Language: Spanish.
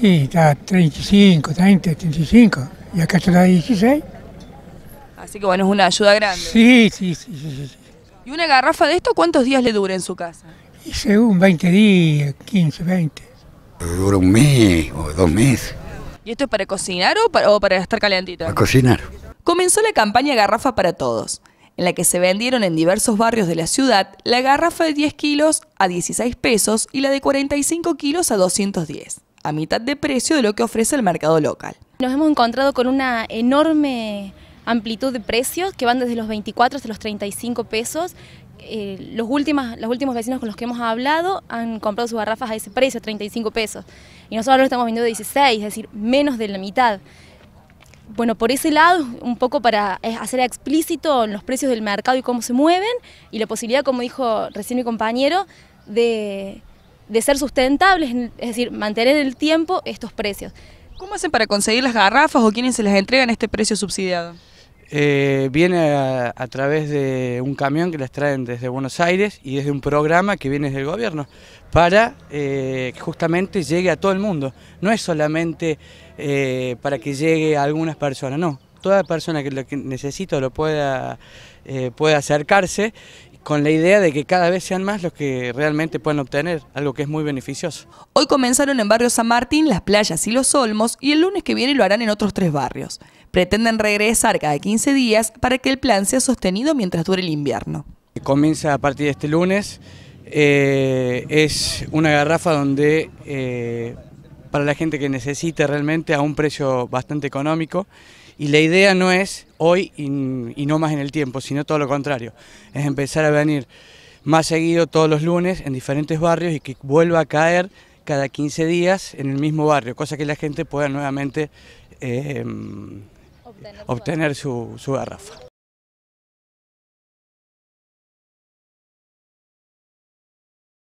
Y está 35, 30, 35. Y acá está la 16. Así que bueno, es una ayuda grande. Sí, sí, sí, sí, ¿Y una garrafa de esto cuántos días le dura en su casa? según 20 días, 15, 20. Dura un mes o dos meses. ¿Y esto es para cocinar o para, o para estar calentito? Para cocinar. Comenzó la campaña Garrafa para Todos, en la que se vendieron en diversos barrios de la ciudad la garrafa de 10 kilos a 16 pesos y la de 45 kilos a 210 a mitad de precio de lo que ofrece el mercado local. Nos hemos encontrado con una enorme amplitud de precios que van desde los 24 hasta los 35 pesos. Eh, los, los últimos vecinos con los que hemos hablado han comprado sus garrafas a ese precio, 35 pesos. Y nosotros lo estamos vendiendo de 16, es decir, menos de la mitad. Bueno, por ese lado, un poco para eh, hacer explícito los precios del mercado y cómo se mueven y la posibilidad, como dijo recién mi compañero, de de ser sustentables, es decir, mantener el tiempo estos precios. ¿Cómo hacen para conseguir las garrafas o quiénes se las entregan este precio subsidiado? Eh, viene a, través de un camión que las traen desde Buenos Aires y desde un programa que viene desde el gobierno para eh, que justamente llegue a todo el mundo. No es solamente eh, para que llegue a algunas personas, no. Toda persona que lo que necesita lo pueda, pueda acercarse con la idea de que cada vez sean más los que realmente puedan obtener, algo que es muy beneficioso. Hoy comenzaron en Barrio San Martín, Las Playas y Los Olmos y el lunes que viene lo harán en otros tres barrios. Pretenden regresar cada 15 días para que el plan sea sostenido mientras dure el invierno. Comienza a partir de este lunes, eh, es una garrafa donde... Eh, para la gente que necesite realmente a un precio bastante económico. Y la idea no es hoy y, no más en el tiempo, sino todo lo contrario, es empezar a venir más seguido todos los lunes en diferentes barrios y que vuelva a caer cada 15 días en el mismo barrio, cosa que la gente pueda nuevamente eh, em, obtener, su garrafa.